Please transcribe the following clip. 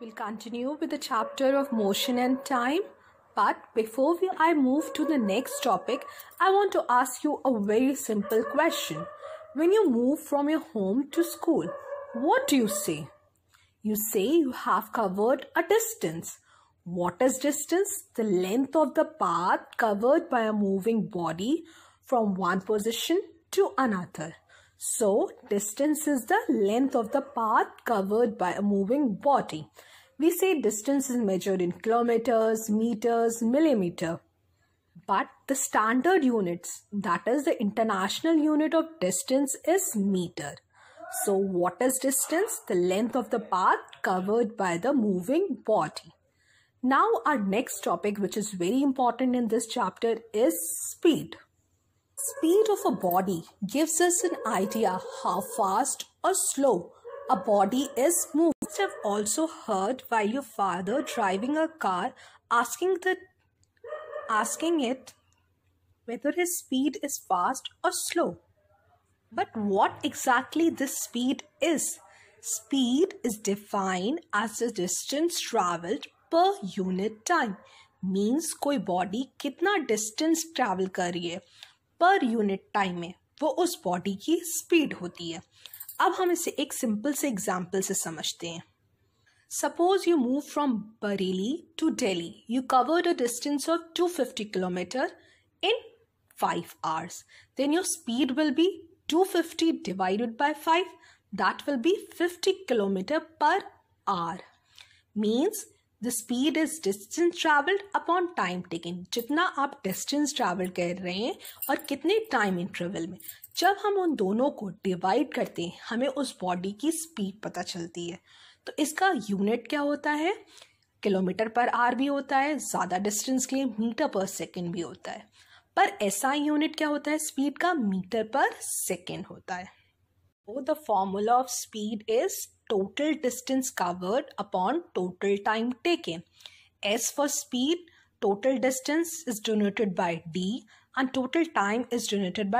will continue with the chapter of motion and time. But before we, I move to the next topic, I want to ask you a very simple question. When you move from your home to school, what do you say? You say you have covered a distance. What is distance? The length of the path covered by a moving body from one position to another. So, distance is the length of the path covered by a moving body. We say distance is measured in kilometers, meters, millimeter. But the standard units, that is the international unit of distance is meter. So what is distance? The length of the path covered by the moving body. Now our next topic which is very important in this chapter is speed. Speed of a body gives us an idea how fast or slow a body is moving. You must have also heard while your father driving a car asking the asking it whether his speed is fast or slow. But what exactly this speed is? Speed is defined as the distance traveled per unit time. Means कोई body कितना distance travel कर रही है per unit time में वो उस body की speed होती है अब हम इसे एक सिंपल से एग्जाम्पल से समझते हैं suppose you move from Bareilly to Delhi you cover the distance of two fifty kilometer in five hours then your speed will be two fifty divided by five that will be fifty kilometer per hour means the speed is distance travelled upon time taken जितना आप distance travel कर रहे हैं और कितने time interval में जब हम उन दोनों को डिवाइड करते हैं हमें उस बॉडी की स्पीड पता चलती है तो इसका यूनिट क्या होता है किलोमीटर पर आर भी होता है ज़्यादा डिस्टेंस के लिए मीटर पर सेकेंड भी होता है पर ऐसा यूनिट क्या होता है स्पीड का मीटर पर सेकेंड होता है So the formula of speed is total distance covered upon total time taken. S for speed, total distance is denoted by D and total time is denoted by